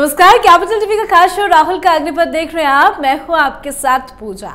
नमस्कार capital TV का खास शो राहुल का अग्निपथ देख रहे हैं आप मैं हूं आपके साथ पूजा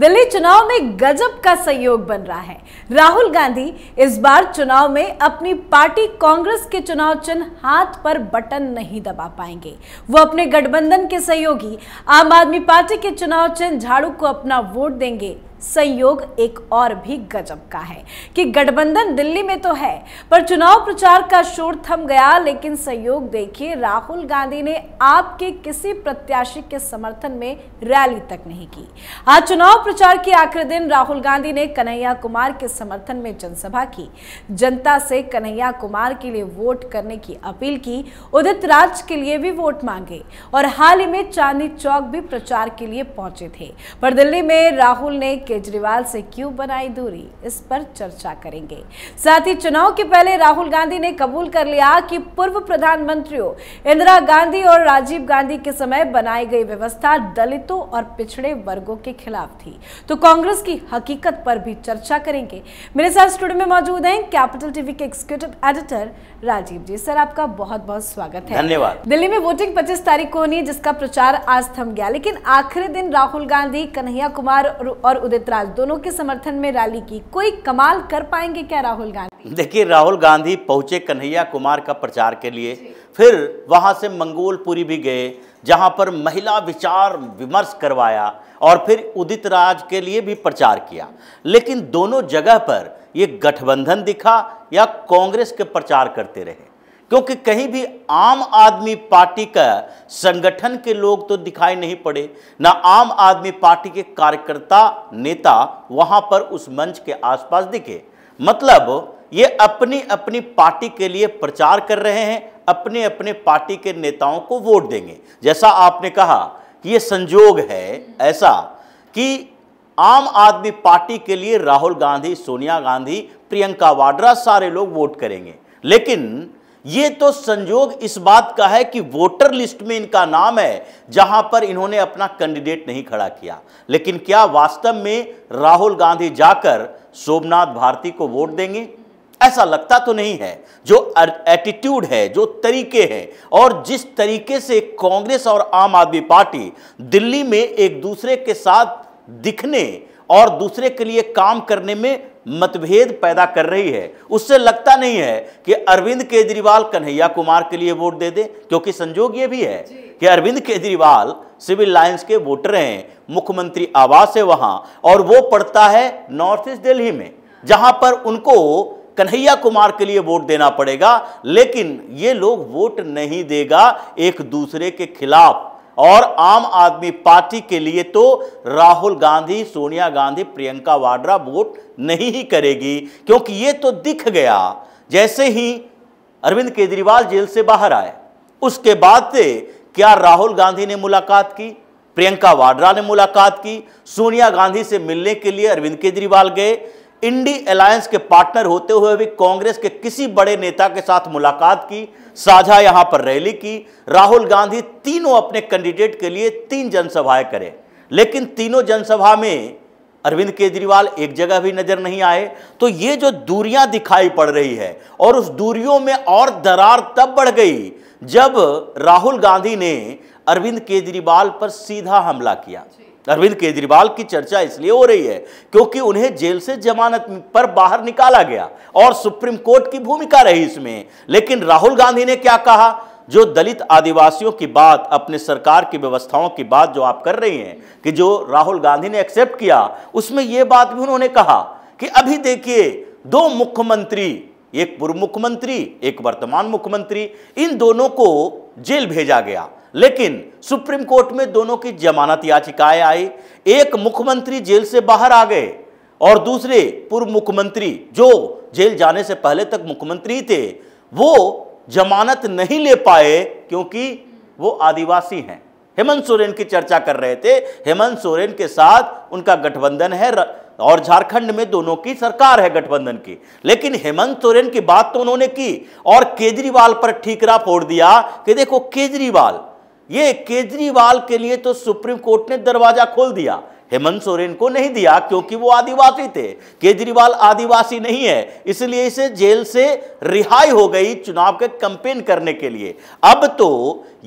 दिल्ली चुनाव में गजब का सहयोग बन रहा है राहुल गांधी इस बार चुनाव में अपनी पार्टी कांग्रेस के चुनाव चिन्ह हाथ पर बटन नहीं दबा पाएंगे वो अपने गठबंधन के सहयोगी आम आदमी पार्टी के चुनाव चिन्ह झाड़ू को अपना वोट देंगे संयोग एक और भी गजब का है कि गठबंधन दिल्ली में तो है पर चुनाव प्रचार का शोर थम गया लेकिन संयोग देखिए राहुल गांधी ने आपके किसी प्रत्याशी के समर्थन में रैली तक नहीं की आज चुनाव प्रचार के आखिरी दिन राहुल गांधी ने कन्हैया कुमार के समर्थन में जनसभा की जनता से कन्हैया कुमार के लिए वोट करने की अपील की उदित राज के लिए भी वोट मांगे और हाल ही में चांदी चौक भी प्रचार के लिए पहुंचे थे पर दिल्ली में राहुल ने केजरीवाल से क्यों बनाई दूरी इस पर चर्चा करेंगे साथ ही चुनाव के पहले राहुल गांधी ने कबूल कर लिया कि पूर्व प्रधानमंत्रियों इंदिरा गांधी और राजीव गांधी के समय बनाई गई व्यवस्था दलितों और पिछड़े वर्गों के खिलाफ थी तो कांग्रेस की हकीकत पर भी चर्चा करेंगे मेरे साथ स्टूडियो में मौजूद है कैपिटल टीवी के executive editor Rajiv ji sir आपका बहुत बहुत स्वागत है धन्यवाद दिल्ली में वोटिंग 25 तारीख को होनी जिसका प्रचार आज थम गया लेकिन आखिरी दिन राहुल गांधी कन्हैया कुमार और उदय राज दोनों के समर्थन में रैली की कोई कमाल कर पाएंगे क्या राहुल गांधी देखिए राहुल गांधी पहुंचे कन्हैया कुमार का प्रचार के लिए फिर वहां से मंगोलपुरी भी गए जहां पर महिला विचार विमर्श करवाया और फिर उदित राज के लिए भी प्रचार किया लेकिन दोनों जगह पर ये गठबंधन दिखा या कांग्रेस के प्रचार करते रहे क्योंकि कहीं भी आम आदमी पार्टी का संगठन के लोग तो दिखाई नहीं पड़े ना आम आदमी पार्टी के कार्यकर्ता नेता वहाँ पर उस मंच के आसपास दिखे मतलब ये अपनी अपनी पार्टी के लिए प्रचार कर रहे हैं अपने अपने पार्टी के नेताओं को वोट देंगे जैसा आपने कहा कि ये संजोग है ऐसा कि आम आदमी पार्टी के लिए राहुल गांधी सोनिया गांधी प्रियंका वाड्रा सारे लोग वोट करेंगे लेकिन ये तो संजोग इस बात का है कि वोटर लिस्ट में इनका नाम है जहां पर इन्होंने अपना कैंडिडेट नहीं खड़ा किया लेकिन क्या वास्तव में राहुल गांधी जाकर सोमनाथ भारती को वोट देंगे ऐसा लगता तो नहीं है जो एटीट्यूड है जो तरीके हैं और जिस तरीके से कांग्रेस और आम आदमी पार्टी दिल्ली में एक दूसरे के साथ दिखने और दूसरे के लिए काम करने में मतभेद पैदा कर रही है उससे लगता नहीं है कि अरविंद केजरीवाल कन्हैया कुमार के लिए वोट दे दे क्योंकि संजोग ये भी है कि अरविंद केजरीवाल सिविल लाइंस के वोटर हैं मुख्यमंत्री आवास है वहाँ और वो पड़ता है नॉर्थ ईस्ट दिल्ली में जहाँ पर उनको कन्हैया कुमार के लिए वोट देना पड़ेगा लेकिन ये लोग वोट नहीं देगा एक दूसरे के खिलाफ और आम आदमी पार्टी के लिए तो राहुल गांधी सोनिया गांधी प्रियंका वाड्रा वोट नहीं ही करेगी क्योंकि ये तो दिख गया जैसे ही अरविंद केजरीवाल जेल से बाहर आए उसके बाद से क्या राहुल गांधी ने मुलाकात की प्रियंका वाड्रा ने मुलाकात की सोनिया गांधी से मिलने के लिए अरविंद केजरीवाल गए इंडी अलायंस के पार्टनर होते हुए भी कांग्रेस के किसी बड़े नेता के साथ मुलाकात की साझा यहां पर रैली की राहुल गांधी तीनों अपने कैंडिडेट के लिए तीन जनसभाएं करें लेकिन तीनों जनसभा में अरविंद केजरीवाल एक जगह भी नजर नहीं आए तो ये जो दूरियां दिखाई पड़ रही है और उस दूरियों में और दरार तब बढ़ गई जब राहुल गांधी ने अरविंद केजरीवाल पर सीधा हमला किया अरविंद केजरीवाल की चर्चा इसलिए हो रही है क्योंकि उन्हें जेल से जमानत पर बाहर निकाला गया और सुप्रीम कोर्ट की भूमिका रही इसमें लेकिन राहुल गांधी ने क्या कहा जो दलित आदिवासियों की बात अपने सरकार की व्यवस्थाओं की बात जो आप कर रही हैं कि जो राहुल गांधी ने एक्सेप्ट किया उसमें यह बात भी उन्होंने कहा कि अभी देखिए दो मुख्यमंत्री एक पूर्व मुख्यमंत्री एक वर्तमान मुख्यमंत्री इन दोनों को जेल भेजा गया लेकिन सुप्रीम कोर्ट में दोनों की जमानत याचिकाएं आई एक मुख्यमंत्री जेल से बाहर आ गए और दूसरे पूर्व मुख्यमंत्री जो जेल जाने से पहले तक मुख्यमंत्री थे वो जमानत नहीं ले पाए क्योंकि वो आदिवासी हैं हेमंत सोरेन की चर्चा कर रहे थे हेमंत सोरेन के साथ उनका गठबंधन है और झारखंड में दोनों की सरकार है गठबंधन की लेकिन हेमंत सोरेन की बात तो उन्होंने की और केजरीवाल पर ठीकरा फोड़ दिया कि देखो केजरीवाल ये केजरीवाल के लिए तो सुप्रीम कोर्ट ने दरवाजा खोल दिया हेमंत सोरेन को नहीं दिया क्योंकि वो आदिवासी थे केजरीवाल आदिवासी नहीं है इसलिए इसे जेल से रिहाई हो गई चुनाव के कंपेन करने के लिए अब तो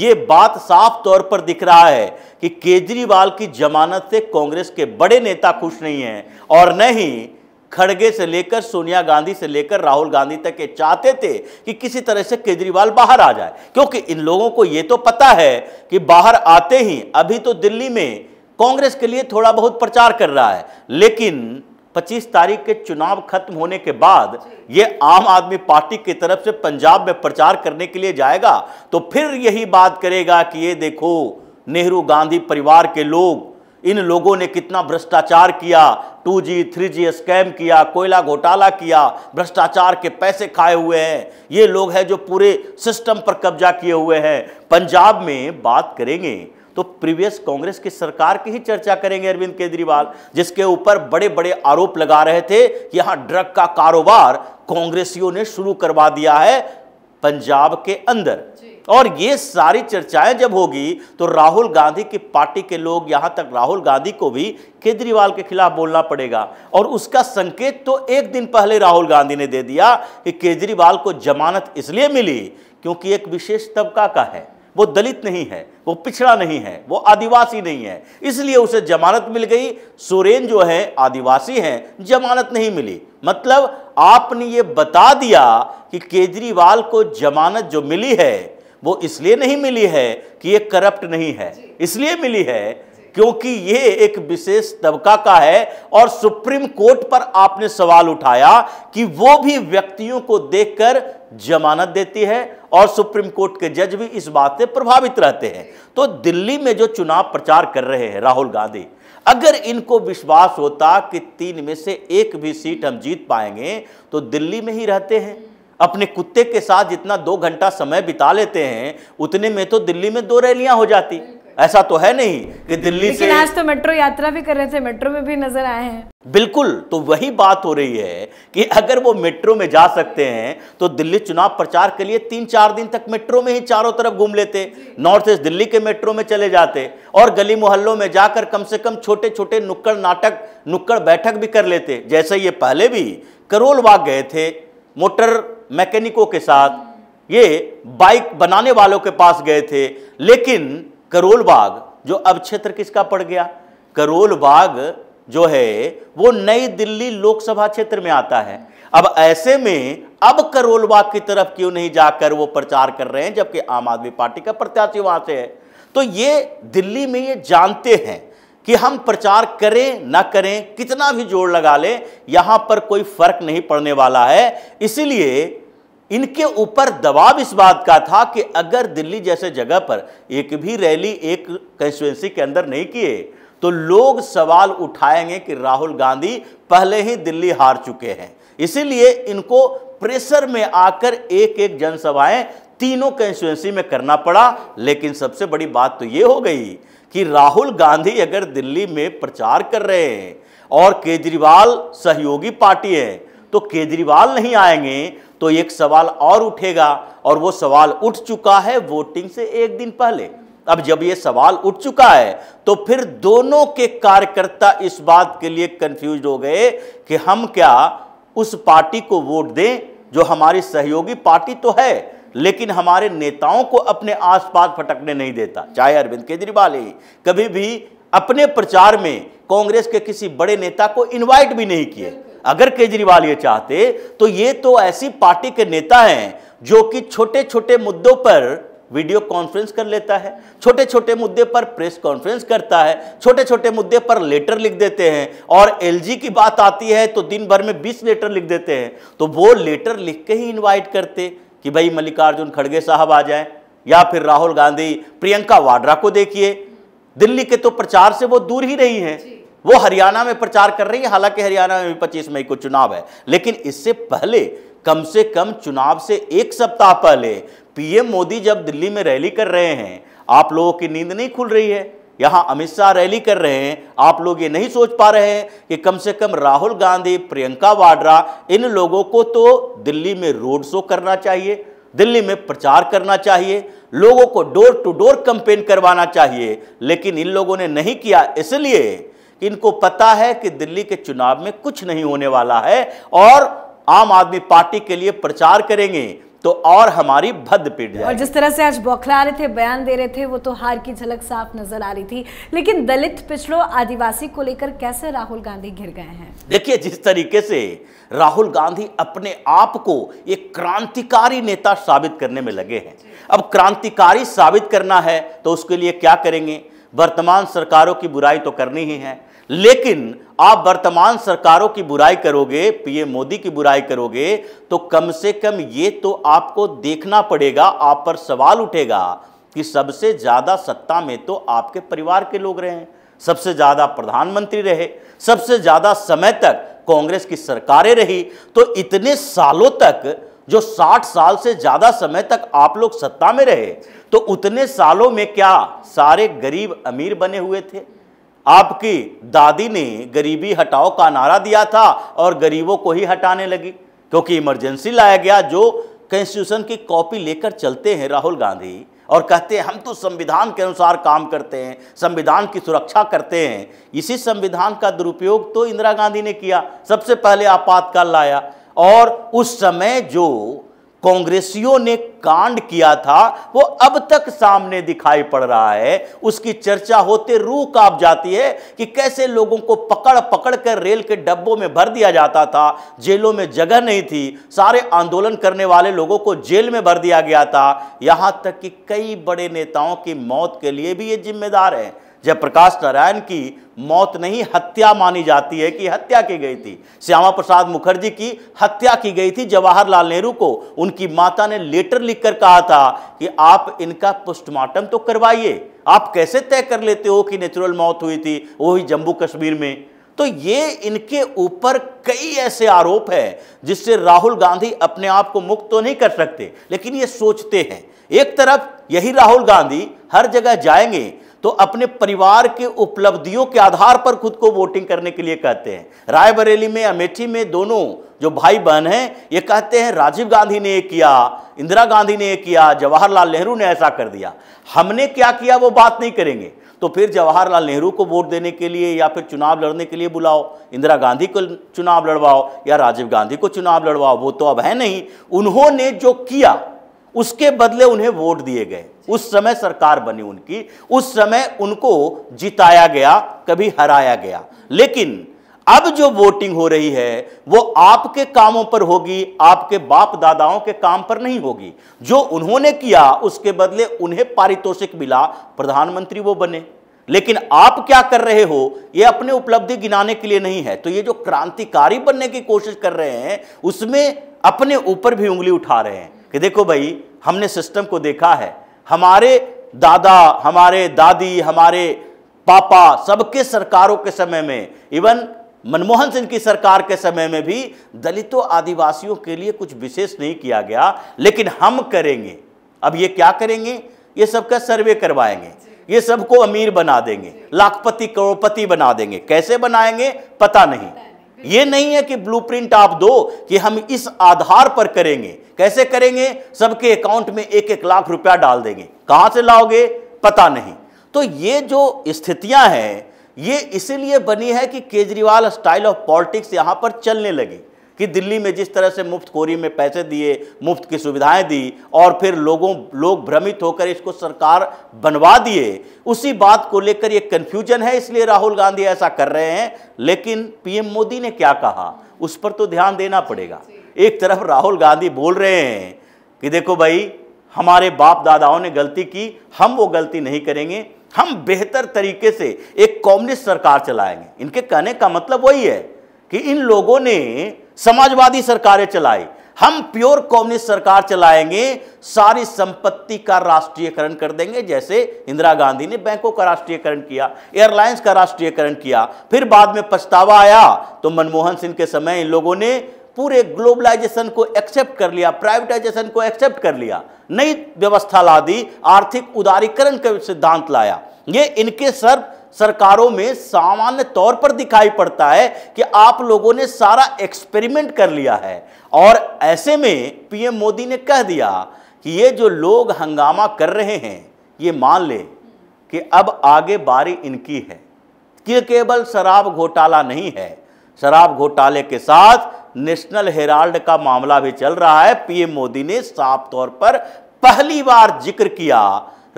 ये बात साफ तौर पर दिख रहा है कि केजरीवाल की जमानत से कांग्रेस के बड़े नेता खुश नहीं हैं और न ही खड़गे से लेकर सोनिया गांधी से लेकर राहुल गांधी तक ये चाहते थे कि किसी तरह से केजरीवाल बाहर आ जाए क्योंकि इन लोगों को ये तो पता है कि बाहर आते ही अभी तो दिल्ली में कांग्रेस के लिए थोड़ा बहुत प्रचार कर रहा है लेकिन 25 तारीख के चुनाव खत्म होने के बाद ये आम आदमी पार्टी की तरफ से पंजाब में प्रचार करने के लिए जाएगा तो फिर यही बात करेगा कि ये देखो नेहरू गांधी परिवार के लोग इन लोगों ने कितना भ्रष्टाचार किया two G three G scam किया कोयला घोटाला किया भ्रष्टाचार के पैसे खाए हुए हैं ये लोग हैं जो पूरे सिस्टम पर कब्जा किए हुए हैं पंजाब में बात करेंगे तो प्रीवियस कांग्रेस की सरकार की ही चर्चा करेंगे अरविंद केजरीवाल जिसके ऊपर बड़े बड़े आरोप लगा रहे थे कि ड्रग का कारोबार कांग्रेसियों ने शुरू करवा दिया है पंजाब के अंदर और ये सारी चर्चाएं जब होगी तो राहुल गांधी की पार्टी के लोग यहां तक राहुल गांधी को भी केजरीवाल के खिलाफ बोलना पड़ेगा और उसका संकेत तो एक दिन पहले राहुल गांधी ने दे दिया कि केजरीवाल को जमानत इसलिए मिली क्योंकि एक विशेष तबका का है वो दलित नहीं है वो पिछड़ा नहीं है वो आदिवासी नहीं है इसलिए उसे जमानत मिल गई सुरेन जो है आदिवासी हैं जमानत नहीं मिली मतलब आपने ये बता दिया कि केजरीवाल को जमानत जो मिली है वो इसलिए नहीं मिली है कि ये करप्ट नहीं है इसलिए मिली है क्योंकि ये एक विशेष तबका का है और सुप्रीम कोर्ट पर आपने सवाल उठाया कि वो भी व्यक्तियों को देखकर जमानत देती है और सुप्रीम कोर्ट के जज भी इस बात से प्रभावित रहते हैं तो दिल्ली में जो चुनाव प्रचार कर रहे हैं राहुल गांधी अगर इनको विश्वास होता कि तीन में से एक भी सीट हम जीत पाएंगे तो दिल्ली में ही रहते हैं अपने कुत्ते के साथ जितना दो घंटा समय बिता लेते हैं उतने में तो दिल्ली में दो रैलियां हो जाती ऐसा तो है नहीं कि दिल्ली से आज तो मेट्रो यात्रा भी कर रहे थे मेट्रो में भी नजर आए हैं बिल्कुल तो वही बात हो रही है कि अगर वो मेट्रो में जा सकते हैं तो दिल्ली चुनाव प्रचार के लिए तीन चार दिन तक मेट्रो में ही चारों तरफ घूम लेते नॉर्थ ईस्ट दिल्ली के मेट्रो में चले जाते और गली मोहल्लों में जाकर कम से कम छोटे छोटे नुक्कड़ नाटक नुक्कड़ बैठक भी कर लेते जैसे ये पहले भी करोल बाग गए थे मोटर मैकेनिकों के साथ ये बाइक बनाने वालों के पास गए थे लेकिन करोल बाग जो अब क्षेत्र किसका पड़ गया करोल बाग जो है वो नई दिल्ली लोकसभा क्षेत्र में आता है अब ऐसे में अब करोल बाग की तरफ क्यों नहीं जाकर वो प्रचार कर रहे हैं जबकि आम आदमी पार्टी का प्रत्याशी वहां से है तो ये दिल्ली में ये जानते हैं कि हम प्रचार करें ना करें कितना भी जोर लगा लें यहां पर कोई फर्क नहीं पड़ने वाला है इसीलिए इनके ऊपर दबाव इस बात का था कि अगर दिल्ली जैसे जगह पर एक भी रैली एक कंस्टिट्युएंसी के अंदर नहीं किए तो लोग सवाल उठाएंगे कि राहुल गांधी पहले ही दिल्ली हार चुके हैं इसीलिए इनको प्रेशर में आकर एक एक जनसभाएं तीनों कंस्टिट्युएंसी में करना पड़ा लेकिन सबसे बड़ी बात तो ये हो गई कि राहुल गांधी अगर दिल्ली में प्रचार कर रहे हैं और केजरीवाल सहयोगी पार्टी है तो केजरीवाल नहीं आएंगे तो एक सवाल और उठेगा और वो सवाल उठ चुका है वोटिंग से एक दिन पहले अब जब ये सवाल उठ चुका है तो फिर दोनों के कार्यकर्ता इस बात के लिए कंफ्यूज हो गए कि हम क्या उस पार्टी को वोट दें जो हमारी सहयोगी पार्टी तो है लेकिन हमारे नेताओं को अपने आसपास फटकने नहीं देता चाहे अरविंद केजरीवाल ही कभी भी अपने प्रचार में कांग्रेस के किसी बड़े नेता को इनवाइट भी नहीं किए अगर केजरीवाल ये चाहते तो ये तो ऐसी पार्टी के नेता हैं जो कि छोटे छोटे मुद्दों पर वीडियो कॉन्फ्रेंस कर लेता है छोटे छोटे मुद्दे पर प्रेस कॉन्फ्रेंस करता है छोटे छोटे मुद्दे पर लेटर लिख देते हैं और एलजी की बात आती है तो दिन भर में 20 लेटर लिख देते हैं तो वो लेटर लिख के ही इनवाइट करते कि भाई मल्लिकार्जुन खड़गे साहब आ जाएं या फिर राहुल गांधी प्रियंका वाड्रा को देखिए दिल्ली के तो प्रचार से वो दूर ही रही हैं वो हरियाणा में प्रचार कर रही है हालांकि हरियाणा में भी पच्चीस मई को चुनाव है लेकिन इससे पहले कम से कम चुनाव से एक सप्ताह पहले पीएम मोदी जब दिल्ली में रैली कर रहे हैं आप लोगों की नींद नहीं खुल रही है यहाँ अमित शाह रैली कर रहे हैं आप लोग ये नहीं सोच पा रहे हैं कि कम से कम राहुल गांधी प्रियंका वाड्रा इन लोगों को तो दिल्ली में रोड शो करना चाहिए दिल्ली में प्रचार करना चाहिए लोगों को डोर टू डोर कंपेन करवाना चाहिए लेकिन इन लोगों ने नहीं किया इसलिए कि इनको पता है कि दिल्ली के चुनाव में कुछ नहीं होने वाला है और आम आदमी पार्टी के लिए प्रचार करेंगे तो और हमारी भद्द पीट और जिस तरह से आज बौखला रहे थे बयान दे रहे थे वो तो हार की झलक साफ नजर आ रही थी लेकिन दलित पिछड़ों आदिवासी को लेकर कैसे राहुल गांधी घिर गए हैं देखिए जिस तरीके से राहुल गांधी अपने आप को एक क्रांतिकारी नेता साबित करने में लगे हैं अब क्रांतिकारी साबित करना है तो उसके लिए क्या करेंगे वर्तमान सरकारों की बुराई तो करनी ही है लेकिन आप वर्तमान सरकारों की बुराई करोगे पीएम मोदी की बुराई करोगे तो कम से कम ये तो आपको देखना पड़ेगा आप पर सवाल उठेगा कि सबसे ज़्यादा सत्ता में तो आपके परिवार के लोग रहे सबसे ज़्यादा प्रधानमंत्री रहे सबसे ज़्यादा समय तक कांग्रेस की सरकारें रही तो इतने सालों तक जो 60 साल से ज़्यादा समय तक आप लोग सत्ता में रहे तो उतने सालों में क्या सारे गरीब अमीर बने हुए थे आपकी दादी ने गरीबी हटाओ का नारा दिया था और गरीबों को ही हटाने लगी क्योंकि इमरजेंसी लाया गया जो कॉन्स्टिट्यूशन की कॉपी लेकर चलते हैं राहुल गांधी और कहते हैं हम तो संविधान के अनुसार काम करते हैं संविधान की सुरक्षा करते हैं इसी संविधान का दुरुपयोग तो इंदिरा गांधी ने किया सबसे पहले आपातकाल लाया और उस समय जो कांग्रेसियों ने कांड किया था वो अब तक सामने दिखाई पड़ रहा है उसकी चर्चा होते रूह काप जाती है कि कैसे लोगों को पकड़ पकड़ कर रेल के डब्बों में भर दिया जाता था जेलों में जगह नहीं थी सारे आंदोलन करने वाले लोगों को जेल में भर दिया गया था यहाँ तक कि कई बड़े नेताओं की मौत के लिए भी ये जिम्मेदार हैं जब प्रकाश नारायण की मौत नहीं हत्या मानी जाती है कि हत्या की गई थी श्यामा प्रसाद मुखर्जी की हत्या की गई थी जवाहरलाल नेहरू को उनकी माता ने लेटर लिखकर कहा था कि आप इनका पोस्टमार्टम तो करवाइए आप कैसे तय कर लेते हो कि नेचुरल मौत हुई थी वही जम्मू कश्मीर में तो ये इनके ऊपर कई ऐसे आरोप है जिससे राहुल गांधी अपने आप को मुक्त तो नहीं कर सकते लेकिन ये सोचते हैं एक तरफ यही राहुल गांधी हर जगह जाएंगे तो अपने परिवार के उपलब्धियों के आधार पर खुद को वोटिंग करने के लिए कहते हैं रायबरेली में अमेठी में दोनों जो भाई बहन हैं ये कहते हैं राजीव गांधी ने ये किया इंदिरा गांधी ने ये किया जवाहरलाल नेहरू ने ऐसा कर दिया हमने क्या किया वो बात नहीं करेंगे तो फिर जवाहरलाल नेहरू को वोट देने के लिए या फिर चुनाव लड़ने के लिए बुलाओ इंदिरा गांधी को चुनाव लड़वाओ या राजीव गांधी को चुनाव लड़वाओ वो तो अब है नहीं उन्होंने जो किया उसके बदले उन्हें वोट दिए गए उस समय सरकार बनी उनकी उस समय उनको जिताया गया कभी हराया गया लेकिन अब जो वोटिंग हो रही है वो आपके कामों पर होगी आपके बाप दादाओं के काम पर नहीं होगी जो उन्होंने किया उसके बदले उन्हें पारितोषिक मिला प्रधानमंत्री वो बने लेकिन आप क्या कर रहे हो ये अपने उपलब्धि गिनाने के लिए नहीं है तो ये जो क्रांतिकारी बनने की कोशिश कर रहे हैं उसमें अपने ऊपर भी उंगली उठा रहे हैं कि देखो भाई हमने सिस्टम को देखा है हमारे दादा हमारे दादी हमारे पापा सबके सरकारों के समय में इवन मनमोहन सिंह की सरकार के समय में भी दलितों आदिवासियों के लिए कुछ विशेष नहीं किया गया लेकिन हम करेंगे अब ये क्या करेंगे ये सबका सर्वे करवाएंगे ये सबको अमीर बना देंगे लाखपति करोड़पति बना देंगे कैसे बनाएंगे पता नहीं ये नहीं है कि ब्लूप्रिंट आप दो कि हम इस आधार पर करेंगे कैसे करेंगे सबके अकाउंट में एक एक लाख रुपया डाल देंगे कहां से लाओगे पता नहीं तो ये जो स्थितियां हैं ये इसीलिए बनी है कि केजरीवाल स्टाइल ऑफ पॉलिटिक्स यहां पर चलने लगी कि दिल्ली में जिस तरह से मुफ्त कोरी में पैसे दिए मुफ्त की सुविधाएं दी और फिर लोगों लोग भ्रमित होकर इसको सरकार बनवा दिए उसी बात को लेकर ये कन्फ्यूजन है इसलिए राहुल गांधी ऐसा कर रहे हैं लेकिन पीएम मोदी ने क्या कहा उस पर तो ध्यान देना पड़ेगा एक तरफ राहुल गांधी बोल रहे हैं कि देखो भाई हमारे बाप दादाओं ने गलती की हम वो गलती नहीं करेंगे हम बेहतर तरीके से एक कम्युनिस्ट सरकार चलाएंगे इनके कहने का मतलब वही है कि इन लोगों ने समाजवादी सरकारें चलाई हम प्योर कम्युनिस्ट सरकार चलाएंगे सारी संपत्ति का राष्ट्रीयकरण कर देंगे जैसे इंदिरा गांधी ने बैंकों का राष्ट्रीयकरण किया एयरलाइंस का राष्ट्रीयकरण किया फिर बाद में पछतावा आया तो मनमोहन सिंह के समय इन लोगों ने पूरे ग्लोबलाइजेशन को एक्सेप्ट कर लिया प्राइवेटाइजेशन को एक्सेप्ट कर लिया नई व्यवस्था ला दी आर्थिक उदारीकरण का सिद्धांत लाया ये इनके सर्व सरकारों में सामान्य तौर पर दिखाई पड़ता है कि आप लोगों ने सारा एक्सपेरिमेंट कर लिया है और ऐसे में पीएम मोदी ने कह दिया कि ये जो लोग हंगामा कर रहे हैं ये मान ले कि अब आगे बारी इनकी है कि केवल शराब घोटाला नहीं है शराब घोटाले के साथ नेशनल हेराल्ड का मामला भी चल रहा है पीएम मोदी ने साफ तौर पर पहली बार जिक्र किया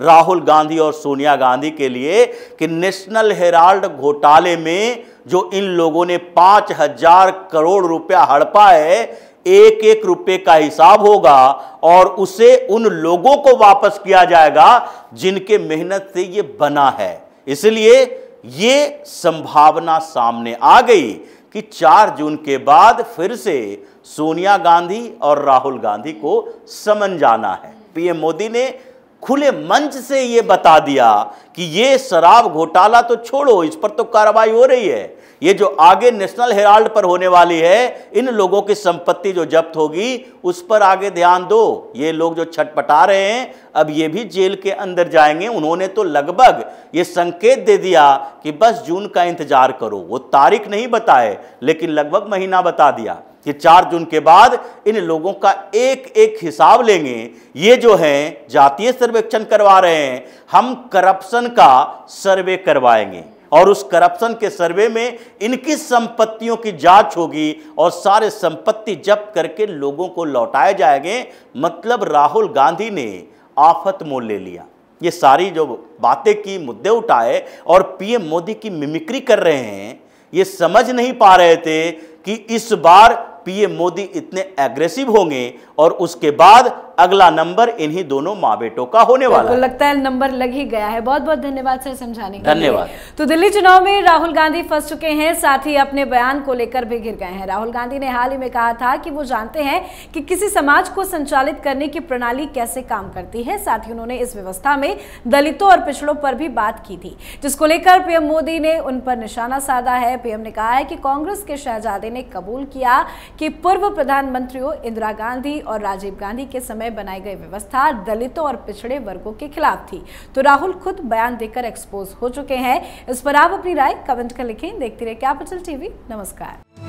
राहुल गांधी और सोनिया गांधी के लिए कि नेशनल हेराल्ड घोटाले में जो इन लोगों ने पाँच हजार करोड़ रुपया हड़पा है एक एक रुपए का हिसाब होगा और उसे उन लोगों को वापस किया जाएगा जिनके मेहनत से ये बना है इसलिए ये संभावना सामने आ गई कि 4 जून के बाद फिर से सोनिया गांधी और राहुल गांधी को समन जाना है पीएम मोदी ने खुले मंच से ये बता दिया कि ये शराब घोटाला तो छोड़ो इस पर तो कार्रवाई हो रही है ये जो आगे नेशनल हेराल्ड पर होने वाली है इन लोगों की संपत्ति जो जब्त होगी उस पर आगे ध्यान दो ये लोग जो छटपटा रहे हैं अब ये भी जेल के अंदर जाएंगे उन्होंने तो लगभग ये संकेत दे दिया कि बस जून का इंतजार करो वो तारीख नहीं बताए लेकिन लगभग महीना बता दिया कि चार जून के बाद इन लोगों का एक एक हिसाब लेंगे ये जो हैं जातीय सर्वेक्षण करवा रहे हैं हम करप्शन का सर्वे करवाएंगे और उस करप्शन के सर्वे में इनकी संपत्तियों की जांच होगी और सारे संपत्ति जब्त करके लोगों को लौटाए जाएंगे मतलब राहुल गांधी ने आफत मोल ले लिया ये सारी जो बातें की मुद्दे उठाए और पीएम मोदी की मिमिक्री कर रहे हैं ये समझ नहीं पा रहे थे कि इस बार पीएम मोदी इतने एग्रेसिव होंगे और उसके बाद अगला नंबर इन्हीं दोनों माँ बेटों का होने वाला है लगता है नंबर लग ही गया है बहुत बहुत धन्यवाद सर समझाने का धन्यवाद तो दिल्ली चुनाव में राहुल गांधी फंस चुके हैं साथ ही अपने बयान को लेकर भी घिर गए हैं राहुल गांधी ने हाल ही में कहा था कि वो जानते हैं कि किसी समाज को संचालित करने की प्रणाली कैसे काम करती है साथ ही उन्होंने इस व्यवस्था में दलितों और पिछड़ों पर भी बात की थी जिसको लेकर पीएम मोदी ने उन पर निशाना साधा है पीएम ने कहा है कि कांग्रेस के शहजादे ने कबूल किया कि पूर्व प्रधानमंत्रियों इंदिरा गांधी और राजीव गांधी के समय समय बनाई गई व्यवस्था दलितों और पिछड़े वर्गों के खिलाफ थी तो राहुल खुद बयान देकर एक्सपोज हो चुके हैं इस पर आप अपनी राय कमेंट कर लिखें देखते रहे कैपिटल टीवी नमस्कार